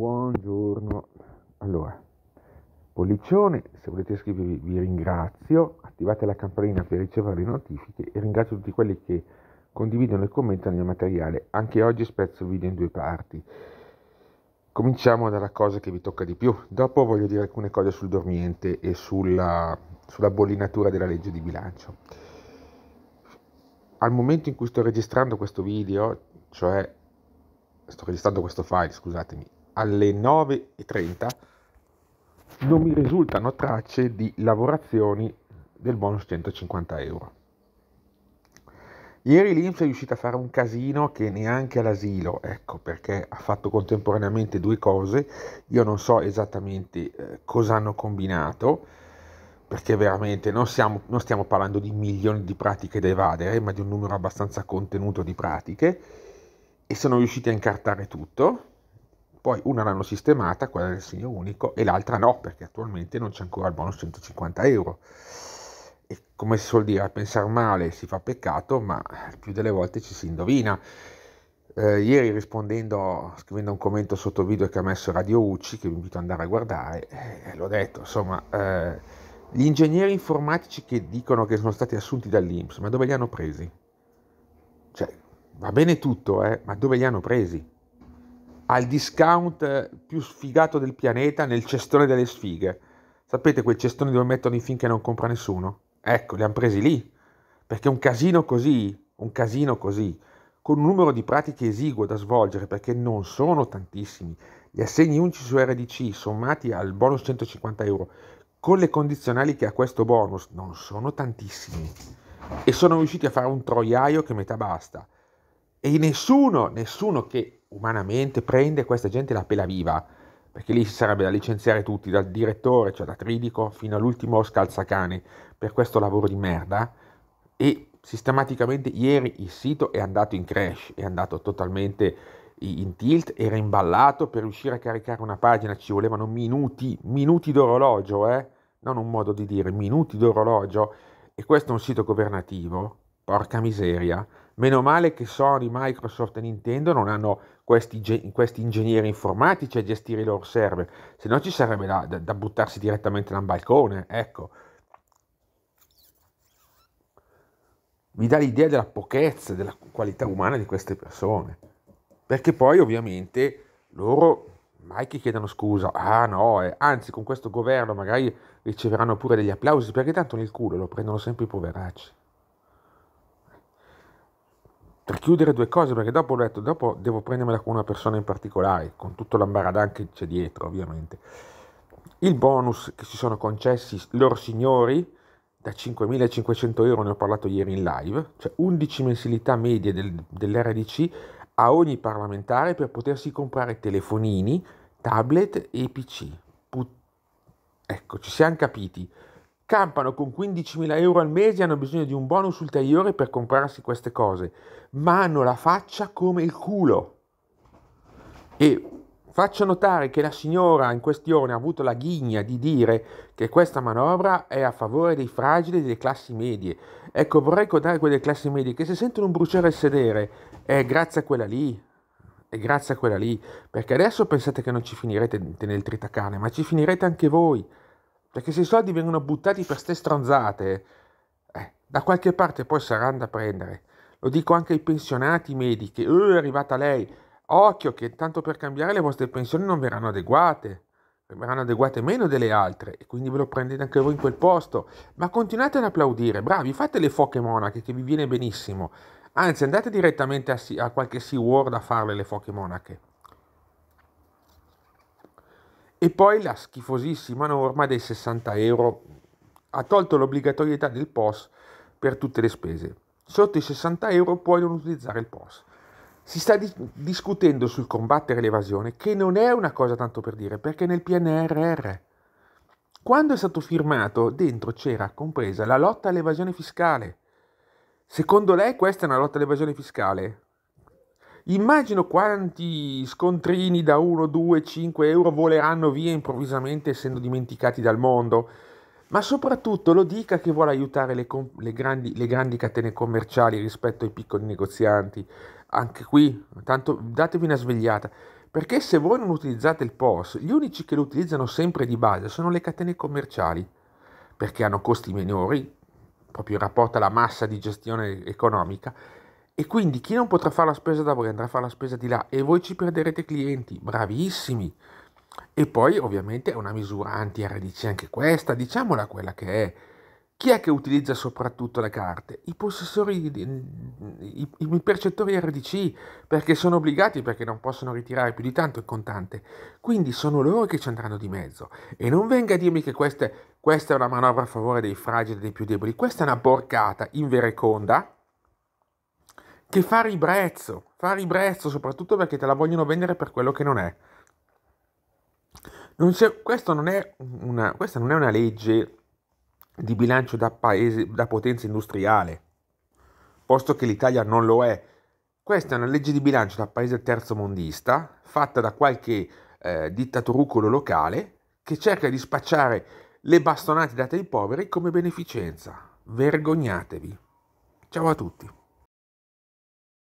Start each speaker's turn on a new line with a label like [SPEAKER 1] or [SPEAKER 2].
[SPEAKER 1] buongiorno. Allora, Pollicione, se volete iscrivervi vi ringrazio, attivate la campanella per ricevere le notifiche e ringrazio tutti quelli che condividono e commentano il mio materiale. Anche oggi spezzo il video in due parti. Cominciamo dalla cosa che vi tocca di più, dopo voglio dire alcune cose sul dormiente e sulla, sulla bollinatura della legge di bilancio. Al momento in cui sto registrando questo video, cioè sto registrando questo file, scusatemi, alle 9.30 non mi risultano tracce di lavorazioni del bonus 150 euro. Ieri l'Inps è riuscita a fare un casino che neanche all'asilo, ecco perché ha fatto contemporaneamente due cose, io non so esattamente eh, cosa hanno combinato, perché veramente non, siamo, non stiamo parlando di milioni di pratiche da evadere, ma di un numero abbastanza contenuto di pratiche, e sono riusciti a incartare tutto, poi una l'hanno sistemata, quella del segno unico, e l'altra no, perché attualmente non c'è ancora il bonus 150 euro. E come si suol dire, a pensare male si fa peccato, ma più delle volte ci si indovina. Eh, ieri rispondendo, scrivendo un commento sotto il video che ha messo Radio Ucci, che vi invito ad andare a guardare, eh, l'ho detto, insomma, eh, gli ingegneri informatici che dicono che sono stati assunti dall'Inps, ma dove li hanno presi? Cioè, va bene tutto, eh, ma dove li hanno presi? al discount eh, più sfigato del pianeta nel cestone delle sfighe. Sapete quel cestone dove mettono i film che non compra nessuno? Ecco, li hanno presi lì. Perché un casino così, un casino così, con un numero di pratiche esiguo da svolgere perché non sono tantissimi, gli assegni unici su RDC sommati al bonus 150 euro, con le condizionali che ha questo bonus, non sono tantissimi. E sono riusciti a fare un troiaio che metà basta. E nessuno, nessuno che umanamente prende questa gente la pela viva, perché lì si sarebbe da licenziare tutti, dal direttore, cioè da Tridico, fino all'ultimo scalzacane, per questo lavoro di merda. E sistematicamente ieri il sito è andato in crash, è andato totalmente in tilt, era imballato, per riuscire a caricare una pagina ci volevano minuti, minuti d'orologio, eh? non un modo di dire, minuti d'orologio, e questo è un sito governativo, porca miseria, Meno male che Sony, Microsoft e Nintendo non hanno questi, questi ingegneri informatici a gestire i loro server, se no ci sarebbe da, da, da buttarsi direttamente da un balcone, ecco. Mi dà l'idea della pochezza, della qualità umana di queste persone. Perché poi ovviamente loro mai che chiedano scusa, ah no, eh. anzi con questo governo magari riceveranno pure degli applausi perché tanto nel culo lo prendono sempre i poveracci chiudere due cose perché dopo ho detto dopo devo prendermela con una persona in particolare con tutto l'ambaradan che c'è dietro ovviamente il bonus che si sono concessi loro signori da 5.500 euro ne ho parlato ieri in live cioè 11 mensilità medie del, dell'RDC a ogni parlamentare per potersi comprare telefonini tablet e pc Put- ecco ci siamo capiti campano con 15.000 euro al mese e hanno bisogno di un bonus ulteriore per comprarsi queste cose, ma hanno la faccia come il culo. E faccio notare che la signora in questione ha avuto la ghigna di dire che questa manovra è a favore dei fragili e delle classi medie. Ecco, vorrei ricordare quelle classi medie che se sentono un bruciare il sedere è grazie a quella lì, e grazie a quella lì, perché adesso pensate che non ci finirete nel tritacane, ma ci finirete anche voi. Perché se i soldi vengono buttati per ste stronzate, eh, da qualche parte poi saranno da prendere. Lo dico anche ai pensionati medici. Uh, è arrivata lei. Occhio che tanto per cambiare le vostre pensioni non verranno adeguate. Verranno adeguate meno delle altre e quindi ve lo prendete anche voi in quel posto. Ma continuate ad applaudire, bravi, fate le foche monache che vi viene benissimo. Anzi, andate direttamente a, a qualche Sea a farle le foche monache. E poi la schifosissima norma dei 60 euro ha tolto l'obbligatorietà del POS per tutte le spese. Sotto i 60 euro puoi non utilizzare il POS. Si sta di- discutendo sul combattere l'evasione, che non è una cosa tanto per dire, perché nel PNRR, quando è stato firmato, dentro c'era compresa la lotta all'evasione fiscale. Secondo lei questa è una lotta all'evasione fiscale? Immagino quanti scontrini da 1, 2, 5 euro voleranno via improvvisamente essendo dimenticati dal mondo, ma soprattutto lo dica che vuole aiutare le, com- le, grandi, le grandi, catene commerciali rispetto ai piccoli negozianti. Anche qui, tanto datevi una svegliata, perché se voi non utilizzate il POS, gli unici che lo utilizzano sempre di base sono le catene commerciali, perché hanno costi minori, proprio in rapporto alla massa di gestione economica, e quindi chi non potrà fare la spesa da voi andrà a fare la spesa di là e voi ci perderete clienti, bravissimi. E poi ovviamente è una misura anti-RDC anche questa, diciamola quella che è. Chi è che utilizza soprattutto le carte? I possessori, i, i percettori RDC, perché sono obbligati, perché non possono ritirare più di tanto il contante. Quindi sono loro che ci andranno di mezzo. E non venga a dirmi che queste, questa è una manovra a favore dei fragili e dei più deboli. Questa è una porcata in vereconda che fa ribrezzo, fa ribrezzo soprattutto perché te la vogliono vendere per quello che non è. Non non è una, questa non è una legge di bilancio da, paese, da potenza industriale, posto che l'Italia non lo è. Questa è una legge di bilancio da paese terzomondista, fatta da qualche eh, dittatorucolo locale, che cerca di spacciare le bastonate date ai poveri come beneficenza. Vergognatevi. Ciao a tutti.